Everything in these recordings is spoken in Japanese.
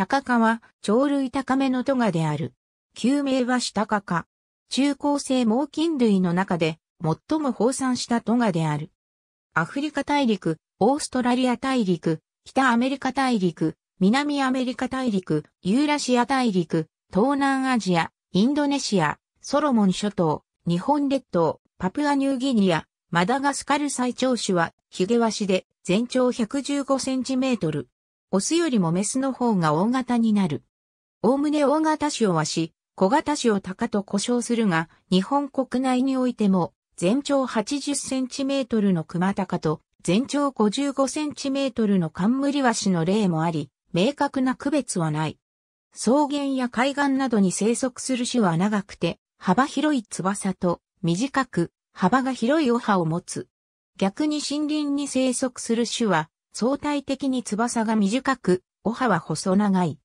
高かは鳥類高めのトガである。旧名は下かか。中高生猛禽類の中で最も放散したトガである。アフリカ大陸、オーストラリア大陸、北アメリカ大陸、南アメリカ大陸、ユーラシア大陸、東南アジア、インドネシア、ソロモン諸島、日本列島、パプアニューギニア、マダガスカル最長種はヒゲワシで全長115センチメートル。オスよりもメスの方が大型になる。おおむね大型種を和し、小型種を鷹と呼称するが、日本国内においても、全長80センチメートルの熊鷹と、全長55センチメートルの冠ワシの例もあり、明確な区別はない。草原や海岸などに生息する種は長くて、幅広い翼と、短く、幅が広いお葉を持つ。逆に森林に生息する種は、相対的に翼が短く、お歯は細長い。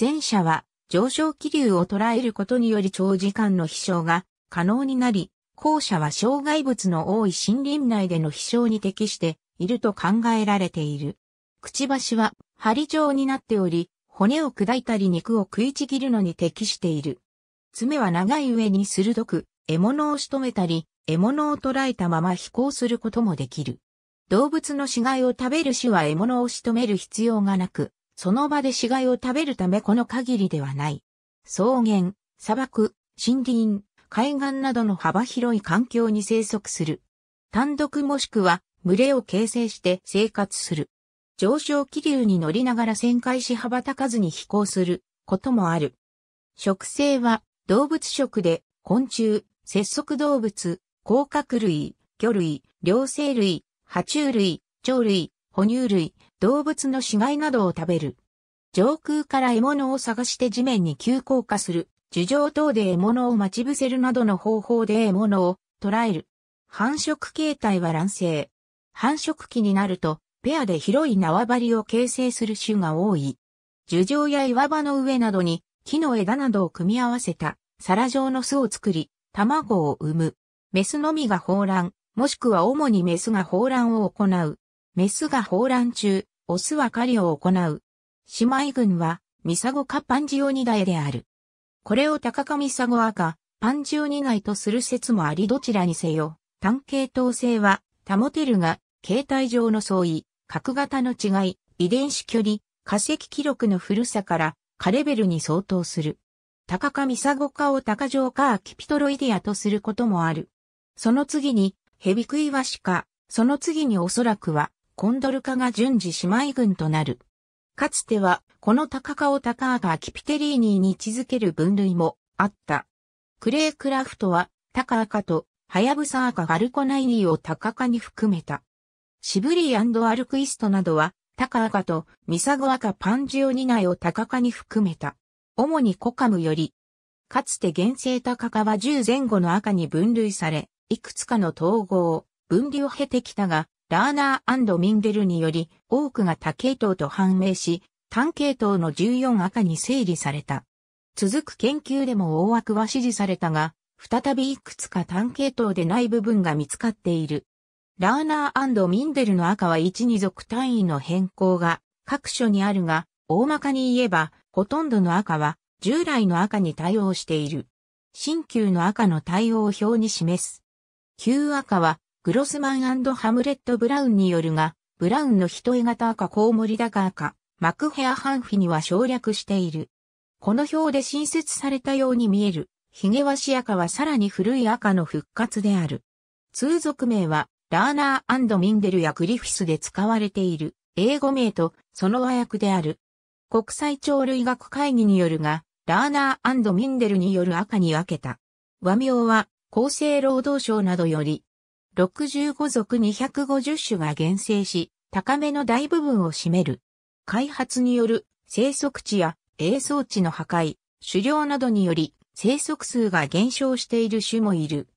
前者は上昇気流を捉えることにより長時間の飛翔が可能になり、後者は障害物の多い森林内での飛翔に適していると考えられている。くちばしは針状になっており、骨を砕いたり肉を食いちぎるのに適している。爪は長い上に鋭く、獲物を仕留めたり、獲物を捕らえたまま飛行することもできる。動物の死骸を食べる死は獲物を仕留める必要がなく、その場で死骸を食べるためこの限りではない。草原、砂漠、森林、海岸などの幅広い環境に生息する。単独もしくは群れを形成して生活する。上昇気流に乗りながら旋回し羽ばたかずに飛行することもある。食性は動物食で昆虫、節足動物、甲殻類、魚類、両生類、爬虫類、鳥類、哺乳類、動物の死骸などを食べる。上空から獲物を探して地面に急降下する、樹上等で獲物を待ち伏せるなどの方法で獲物を捕らえる。繁殖形態は卵生。繁殖期になると、ペアで広い縄張りを形成する種が多い。樹上や岩場の上などに木の枝などを組み合わせた皿状の巣を作り、卵を産む。メスのみが放卵、もしくは主にメスが放卵を行う。メスが放卵中、オスは狩りを行う。姉妹群は、ミサゴかパンジオニダイである。これを高かミサゴアか、パンジオニダイとする説もありどちらにせよ、単系統性は保てるが、形態上の相違、角型の違い、遺伝子距離、化石記録の古さから、カレベルに相当する。高かミサゴかを高上かアキピトロイディアとすることもある。その次に、ヘビクイワシカ、その次におそらくは、コンドル科が順次姉妹群となる。かつては、このタカカをタカアガキピテリーニーに位置づける分類もあった。クレイクラフトは、タカアカと、ハヤブサアカガルコナイリーをタカカに含めた。シブリーアルクイストなどは、タカアカとミサゴアカパンジオニナイをタカカに含めた。主にコカムより、かつて原生タカカは10前後の赤に分類され、いくつかの統合、分離を経てきたが、ラーナーミンデルにより多くが多系統と判明し、単系統の14赤に整理された。続く研究でも大枠は支持されたが、再びいくつか単系統でない部分が見つかっている。ラーナーミンデルの赤は1に属単位の変更が各所にあるが、大まかに言えば、ほとんどの赤は従来の赤に対応している。新旧の赤の対応表に示す。旧赤は、グロスマンハムレット・ブラウンによるが、ブラウンの一重型赤コウモリダカ赤、マクヘアハンフィには省略している。この表で新設されたように見える、ヒゲワシ赤はさらに古い赤の復活である。通俗名は、ラーナーミンデルやグリフィスで使われている、英語名とその和訳である。国際鳥類学会議によるが、ラーナーミンデルによる赤に分けた。和名は、厚生労働省などより、65属250種が厳正し、高めの大部分を占める。開発による生息地や営装地の破壊、狩猟などにより生息数が減少している種もいる。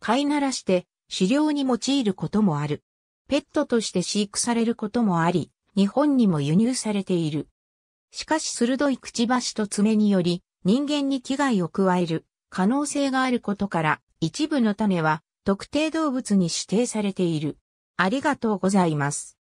飼いならして狩猟に用いることもある。ペットとして飼育されることもあり、日本にも輸入されている。しかし鋭いくちばしと爪により人間に危害を加える可能性があることから一部の種は特定動物に指定されている。ありがとうございます。